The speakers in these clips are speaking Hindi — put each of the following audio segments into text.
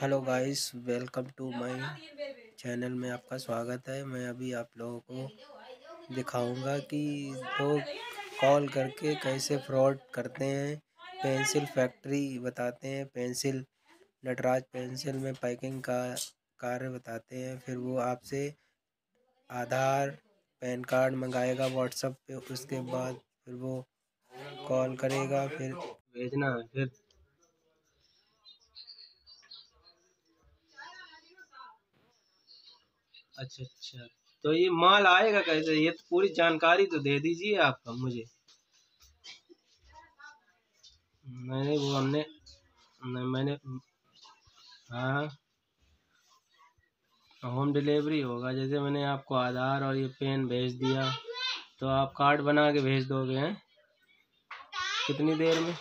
hello guys welcome to my channel में आपका स्वागत है मैं अभी आप लोगों को दिखाऊंगा कि लोग कॉल करके कैसे फ्रॉड करते हैं पेंसिल फैक्ट्री बताते हैं पेंसिल नटराज पेंसिल में पैकिंग का कार्य बताते हैं फिर वो आपसे आधार पैन कार्ड मंगाएगा व्हाट्सएप पे उसके बाद फिर वो कॉल करेगा फिर भेजना फिर अच्छा अच्छा तो ये माल आएगा कैसे ये तो पूरी जानकारी तो दे दीजिए आप मुझे मैंने वो हमने मैंने हाँ, हाँ होम डिलीवरी होगा जैसे मैंने आपको आधार और ये पेन भेज दिया तो आप कार्ड बना के भेज दोगे हैं कितनी देर में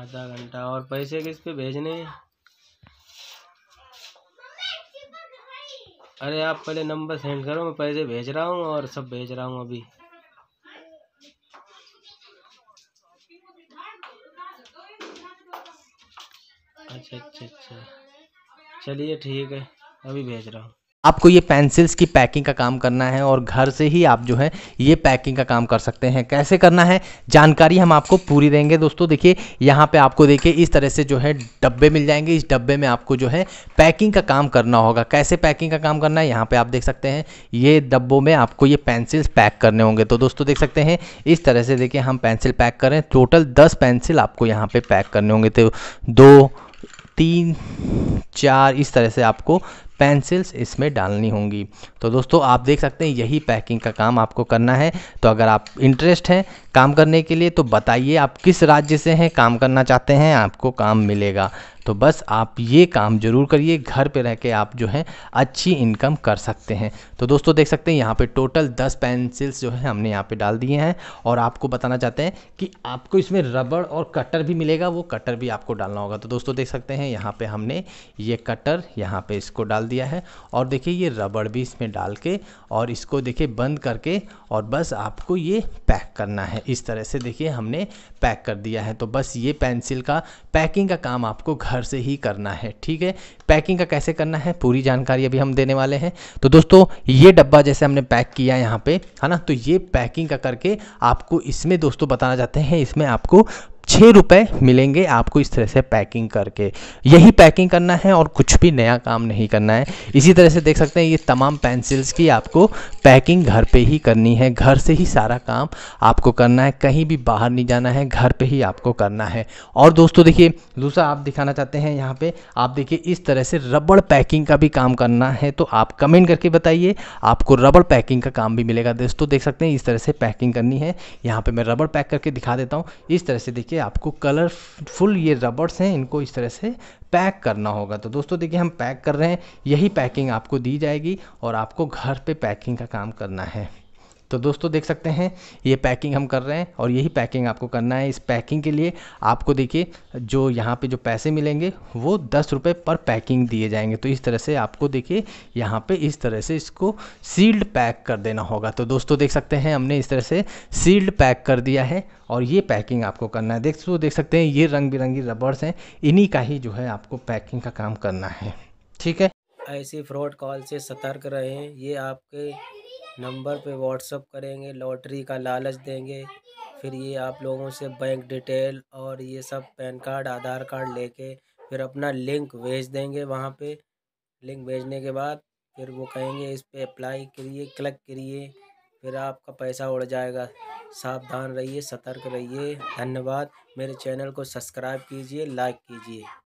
आधा घंटा और पैसे किस पे भेजने हैं अरे आप पहले नंबर सेंड करो मैं पैसे भेज रहा हूँ और सब भेज रहा हूँ अभी अच्छा अच्छा अच्छा चलिए ठीक है अभी भेज रहा हूँ आपको ये पेंसिल्स की पैकिंग का काम करना है और घर से ही आप जो है ये पैकिंग का काम कर सकते हैं कैसे करना है जानकारी हम आपको पूरी देंगे दोस्तों देखिए यहाँ पे आपको देखिए इस तरह से जो है डब्बे मिल जाएंगे इस डब्बे में आपको जो है पैकिंग का काम करना होगा कैसे पैकिंग का काम करना है यहाँ पर आप देख सकते हैं ये डब्बों में आपको ये पेंसिल्स पैक करने होंगे तो दोस्तों देख सकते हैं इस तरह से देखिए हम पेंसिल पैक करें टोटल दस पेंसिल आपको यहाँ पर पैक करने होंगे तो दो तीन चार इस तरह से आपको पेंसिल्स इसमें डालनी होंगी तो दोस्तों आप देख सकते हैं यही पैकिंग का काम आपको करना है तो अगर आप इंटरेस्ट हैं काम करने के लिए तो बताइए आप किस राज्य से हैं काम करना चाहते हैं आपको काम मिलेगा तो बस आप ये काम ज़रूर करिए घर पे रह के आप जो है अच्छी इनकम कर सकते हैं तो दोस्तों देख सकते हैं यहाँ पे टोटल दस पेंसिल्स जो है हमने यहाँ पे डाल दिए हैं और आपको बताना चाहते हैं कि आपको इसमें रबड़ और कटर भी मिलेगा वो कटर भी आपको डालना होगा तो दोस्तों देख सकते हैं यहाँ पर हमने ये कटर यहाँ पर इसको डाल दिया है और देखिए ये रबड़ भी इसमें डाल के और इसको देखिए बंद करके और बस आपको ये पैक करना है इस तरह से देखिए हमने पैक कर दिया है तो बस ये पेंसिल का पैकिंग का काम आपको घर घर से ही करना है ठीक है पैकिंग का कैसे करना है पूरी जानकारी अभी हम देने वाले हैं तो दोस्तों ये डब्बा जैसे हमने पैक किया यहाँ पे है ना तो ये पैकिंग का करके आपको इसमें दोस्तों बताना चाहते हैं इसमें आपको छः रुपये मिलेंगे आपको इस तरह से पैकिंग करके यही पैकिंग करना है और कुछ भी नया काम नहीं करना है इसी तरह से देख सकते हैं ये तमाम पेंसिल्स की आपको पैकिंग घर पे ही करनी है घर से ही सारा काम आपको करना है कहीं भी बाहर नहीं जाना है घर पे ही आपको करना है और दोस्तों देखिए दूसरा आप दिखाना चाहते हैं यहाँ पर आप देखिए इस तरह से रबड़ पैकिंग का भी काम करना है तो आप कमेंट करके बताइए आपको रबड़ पैकिंग का काम भी मिलेगा दोस्तों देख सकते हैं इस तरह से पैकिंग करनी है यहाँ पर मैं रबड़ पैक करके दिखा देता हूँ इस तरह से देखिए आपको कलरफुल ये रबर्स हैं इनको इस तरह से पैक करना होगा तो दोस्तों देखिए हम पैक कर रहे हैं यही पैकिंग आपको दी जाएगी और आपको घर पे पैकिंग का काम करना है तो दोस्तों देख सकते हैं ये पैकिंग हम कर रहे हैं और यही पैकिंग आपको करना है इस पैकिंग के लिए आपको देखिए जो यहाँ पे जो पैसे मिलेंगे वो दस रुपये पर पैकिंग दिए जाएंगे तो इस तरह से आपको देखिए यहाँ पे इस तरह से इसको सील्ड पैक कर देना होगा तो दोस्तों देख सकते हैं हमने इस तरह से सील्ड पैक कर दिया है और ये पैकिंग आपको करना है देख तो देख सकते हैं ये रंग बिरंगी रबर्स हैं इन्हीं का ही जो है आपको पैकिंग का काम करना है ठीक है ऐसी फ्रॉड कॉल से सतर्क रहें ये आपके नंबर पे व्हाट्सअप करेंगे लॉटरी का लालच देंगे फिर ये आप लोगों से बैंक डिटेल और ये सब पैन कार्ड आधार कार्ड लेके फिर अपना लिंक भेज देंगे वहाँ पे लिंक भेजने के बाद फिर वो कहेंगे इस पर अप्लाई करिए क्लिक करिए फिर आपका पैसा उड़ जाएगा सावधान रहिए सतर्क रहिए धन्यवाद मेरे चैनल को सब्सक्राइब कीजिए लाइक कीजिए